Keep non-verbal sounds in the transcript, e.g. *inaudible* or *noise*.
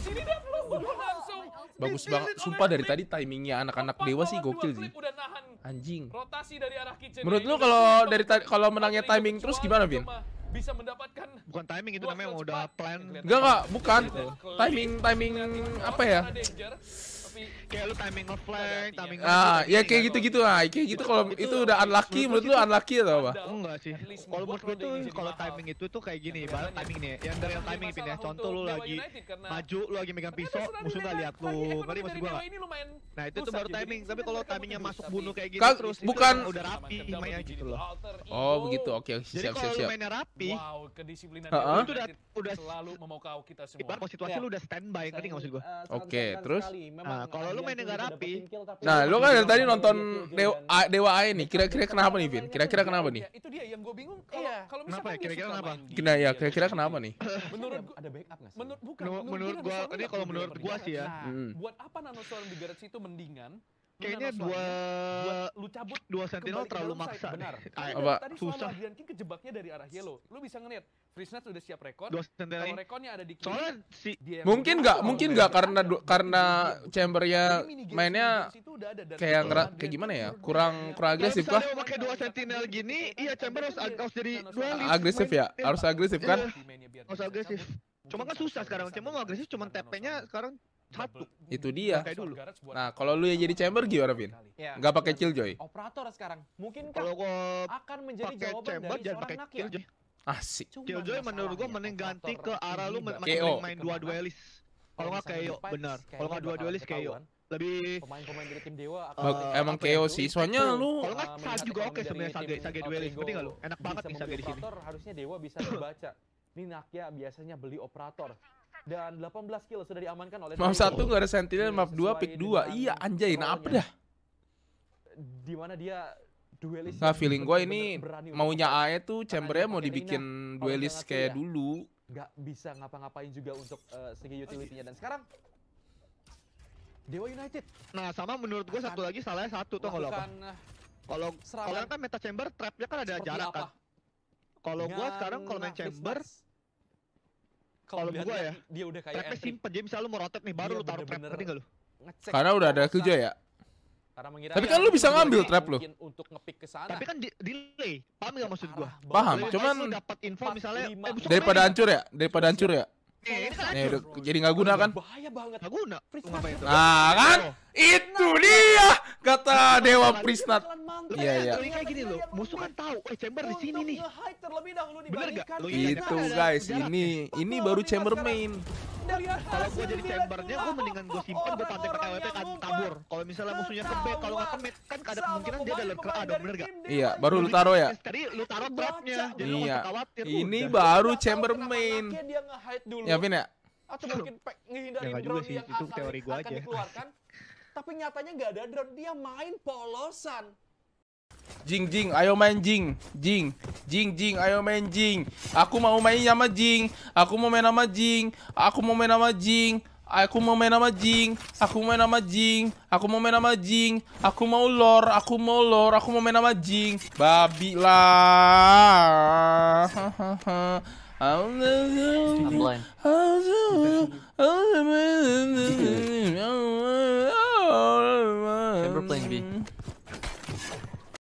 sini lu langsung. Bagus banget. Sumpah dari tadi timingnya anak-anak dewa sih gokil sih. Anjing. Rotasi dari arah kitchen. Menurut lu kalau dari kalau menangnya timing terus gimana, Vin? bisa mendapatkan bukan timing itu namanya udah plan enggak enggak bukan timing timing apa ya kayak lu timing flank, timing Ah, ya kayak gitu-gitu ah. Kayak gitu kalau itu udah unlucky menurut lu unlucky atau apa? Enggak sih. Kalau menurut gue tuh kalau timing itu tuh kayak gini, bal iya, kan? timing nih. Yang dari iya, yang timing pindah. Contoh lu lagi maju, lu lagi megang pisau, musuh enggak lihat lu. Ngerti maksud gua? Kan? Nah, itu tuh baru timing. Tapi kalau kan timingnya masuk bunuh kayak gitu terus bukan udah rapi mainnya gitu loh. Oh, begitu. Oke, siap siap siap. mainnya rapi. Wow, itu udah udah selalu memukau kita semua. Ibarat situasi lu udah standby, ngerti enggak maksud gua? Oke, terus. Memang kalau lu main negara rapi, Nah, lu kan dari tadi nonton Dewa Dewa A ini. Kira-kira kenapa nih, Vin? Kira-kira kenapa nih? Itu dia yang gue bingung. Kalau kalau misalnya kenapa kira-kira kenapa? Kena ya, kira-kira kenapa nih? Menurut gue, ada backup enggak sih? Menurut bukan. Menurut gua ini kalau menurut gua sih ya. Buat apa nano nanosaurus di garage itu mendingan kayaknya dua, dua lu cabut dua sentinel terlalu maksa benar *laughs* apa susah Adrian King kejebaknya dari arah yellow lu bisa ngeliat Frisnet sudah siap rekon dua sentinel kalau rekonnya ada di kiri soalnya si mungkin nggak mungkin nggak karena karena chambernya mainnya kayak ngera, kayak gimana ya kurang kurang agresif lah kalau pakai dua sentinel gini iya chamber harus harus jadi agresif ya harus agresif kan harus agresif cuma kan susah sekarang cuma mau agresif cuma TP-nya sekarang satu. Itu dia. dulu. Nah, kalau lu yang jadi chamber gimana, Vin? Ya. Nggak pakai Joy? Operator sekarang. Mungkin kalau gua akan menjadi jawaban chamber, dari pakai pakai killjoy. Asik. Joy menurut gua ya, mending ganti ke arah lu main, main dua duelis. Kalau nggak yo, benar. Kalau nggak dua duelis yo. lebih pemain-pemain dari tim Dewa akan uh, emang KO sih. Soalnya lu eh, kalau nggak saat juga oke sebenarnya Sage Sage duelis penting nggak lu? Enak banget bisa Sage di sini. Harusnya Dewa bisa membaca. Ini Nakia biasanya beli operator dan 18 kilo sudah diamankan oleh map 1 nggak ada sentinel map dua pick dua iya anjay nah apa dah di mana dia duelis nah feeling gua ini maunya AE tuh chambernya mau dibikin duelis kayak ya, dulu Enggak bisa ngapa-ngapain juga untuk eh, segi utility-nya dan sekarang Dewa United. Nah, sama menurut gue satu lagi salahnya satu tuh kalau apa? Eh, kalau kalau kan meta chamber trapnya kan ada jarak kan. Kalau gue sekarang kalau main chamber, kalau gue dia, ya dia udah kayak trapnya simpen jadi misalnya lu mau rotate nih baru iya, lu taruh trap ngerti gak lu karena udah ada kerja ya kan tapi kan lu bisa ngambil trap lu tapi kan delay paham gak maksud gua paham cuman dapat info misalnya eh, daripada ya. hancur ya daripada iya. hancur ya Eh, ini gitu kan Nih, udah, jadi nggak guna kan? Bahaya banget. Nggak guna. Nah kan, Oh. itu dia kata Dewa Prisnat. Iya iya. Kayak gini loh, musuh kan tahu. Eh chamber di sini nih. Bener gak? Itu guys, ini ini baru chamber main kalau gue jadi chambernya gue mendingan gue simpan gue pantai pakai WP kan tabur kalau misalnya musuhnya ke kalau nggak ke kan ada kemungkinan dia dalam ke A dong bener gak iya baru lu taro ya tadi lu taruh dropnya iya. ini baru chamber main ya Vin ya atau mungkin ngehindari drone yang teori akan dikeluarkan tapi nyatanya nggak ada drone dia main polosan Jing Jing ayo main Jing Jing Jing Jing ayo main Jing Aku mau main sama Jing Aku mau main sama Jing Aku mau main sama Jing Aku mau main sama Jing Aku mau main sama Jing Aku mau main sama Jing Aku mau lor Aku mau lor Aku mau main sama Jing Babi lah *laughs*